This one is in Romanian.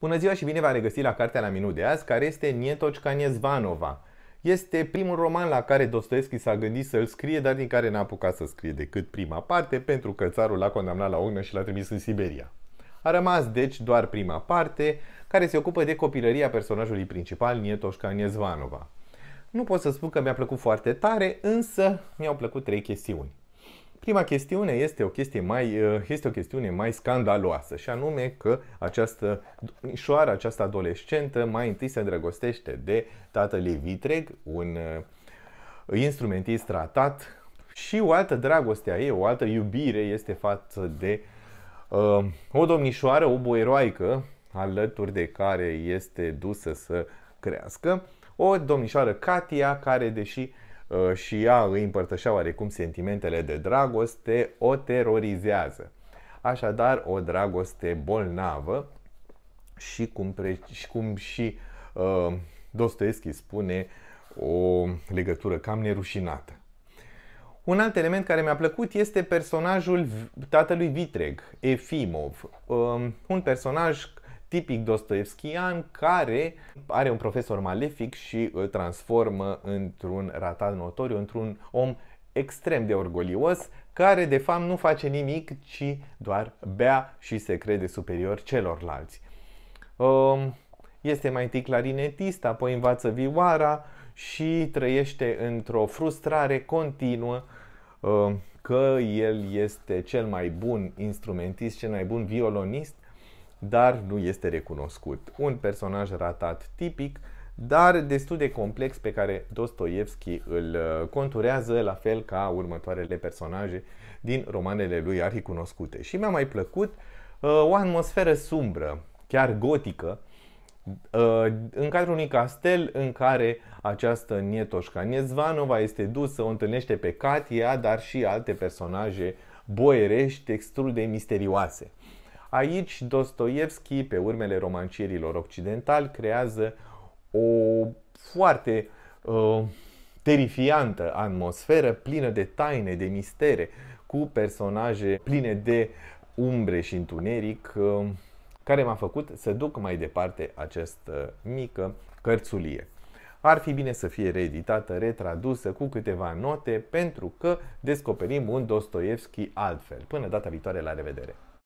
Bună ziua și bine v-am regăsit la cartea la minut de azi, care este Nietočka Nezvanova. Este primul roman la care Dostoevski s-a gândit să-l scrie, dar din care n-a apucat să scrie decât prima parte, pentru că țarul l-a condamnat la ognă și l-a trimis în Siberia. A rămas deci doar prima parte, care se ocupă de copilăria personajului principal, Nietoșca Nezvanova. Nu pot să spun că mi-a plăcut foarte tare, însă mi-au plăcut trei chestiuni. Prima chestiune este o, chestie mai, uh, este o chestiune mai scandaloasă și anume că această domnișoară, această adolescentă mai întâi se îndrăgostește de tatăl ei Vitreg, un uh, instrumentist ratat și o altă dragoste a ei, o altă iubire este față de uh, o domnișoară, o boeroaică, alături de care este dusă să crească, o domnișoară Katia, care deși Uh, și ea îi împărtășea oarecum sentimentele de dragoste, o terorizează. Așadar, o dragoste bolnavă și cum, pre- și, cum și uh, Dostoevski spune, o legătură cam nerușinată. Un alt element care mi-a plăcut este personajul tatălui Vitreg, Efimov, um, un personaj tipic dostoevskian care are un profesor malefic și îl transformă într-un ratat notoriu, într-un om extrem de orgolios, care de fapt nu face nimic, ci doar bea și se crede superior celorlalți. Um, este mai întâi clarinetist, apoi învață vioara și trăiește într-o frustrare continuă um, că el este cel mai bun instrumentist, cel mai bun violonist dar nu este recunoscut. Un personaj ratat tipic, dar destul de complex pe care Dostoevski îl uh, conturează la fel ca următoarele personaje din romanele lui cunoscute. Și mi-a mai plăcut uh, o atmosferă sumbră, chiar gotică, uh, în cadrul unui castel în care această Nietoșca Nezvanova este dusă, o întâlnește pe Katia, dar și alte personaje boierești extrul de misterioase. Aici Dostoevski, pe urmele romancierilor occidentali, creează o foarte uh, terifiantă atmosferă plină de taine, de mistere, cu personaje pline de umbre și întuneric, uh, care m-a făcut să duc mai departe această mică cărțulie. Ar fi bine să fie reeditată, retradusă cu câteva note, pentru că descoperim un Dostoevski altfel. Până data viitoare, la revedere!